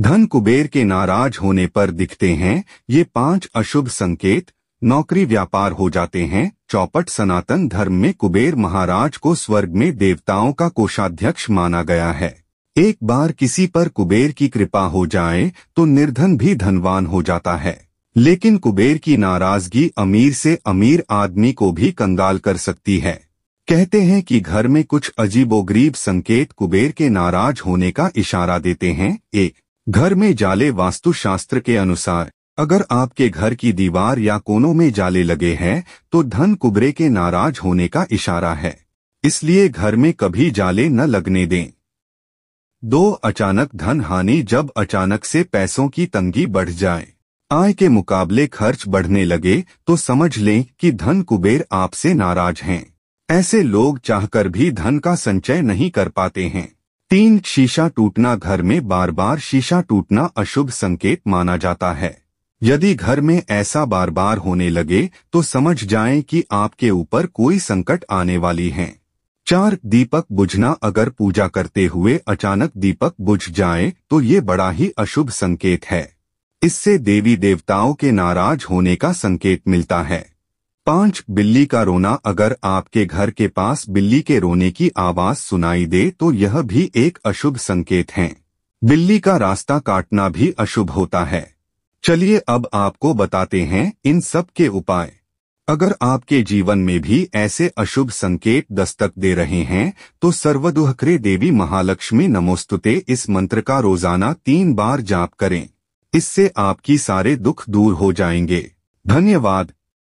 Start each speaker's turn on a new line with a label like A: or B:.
A: धन कुबेर के नाराज होने पर दिखते हैं ये पांच अशुभ संकेत नौकरी व्यापार हो जाते हैं चौपट सनातन धर्म में कुबेर महाराज को स्वर्ग में देवताओं का कोषाध्यक्ष माना गया है एक बार किसी पर कुबेर की कृपा हो जाए तो निर्धन भी धनवान हो जाता है लेकिन कुबेर की नाराजगी अमीर से अमीर आदमी को भी कंगाल कर सकती है कहते हैं कि घर में कुछ अजीबोगरीब संकेत कुबेर के नाराज होने का इशारा देते हैं एक घर में जाले वास्तुशास्त्र के अनुसार अगर आपके घर की दीवार या कोनों में जाले लगे हैं तो धन कुबरे के नाराज होने का इशारा है इसलिए घर में कभी जाले न लगने दें दो अचानक धन हानि जब अचानक से पैसों की तंगी बढ़ जाए आय के मुकाबले खर्च बढ़ने लगे तो समझ लें कि धन कुबेर आपसे नाराज हैं ऐसे लोग चाहकर भी धन का संचय नहीं कर पाते हैं तीन शीशा टूटना घर में बार बार शीशा टूटना अशुभ संकेत माना जाता है यदि घर में ऐसा बार बार होने लगे तो समझ जाएं कि आपके ऊपर कोई संकट आने वाली है चार दीपक बुझना अगर पूजा करते हुए अचानक दीपक बुझ जाए तो ये बड़ा ही अशुभ संकेत है इससे देवी देवताओं के नाराज होने का संकेत मिलता है पांच बिल्ली का रोना अगर आपके घर के पास बिल्ली के रोने की आवाज सुनाई दे तो यह भी एक अशुभ संकेत है बिल्ली का रास्ता काटना भी अशुभ होता है चलिए अब आपको बताते हैं इन सब के उपाय अगर आपके जीवन में भी ऐसे अशुभ संकेत दस्तक दे रहे हैं तो सर्वदुहकरे देवी महालक्ष्मी नमोस्तुते इस मंत्र का रोजाना तीन बार जाप करें इससे आपकी सारे दुख दूर हो जाएंगे धन्यवाद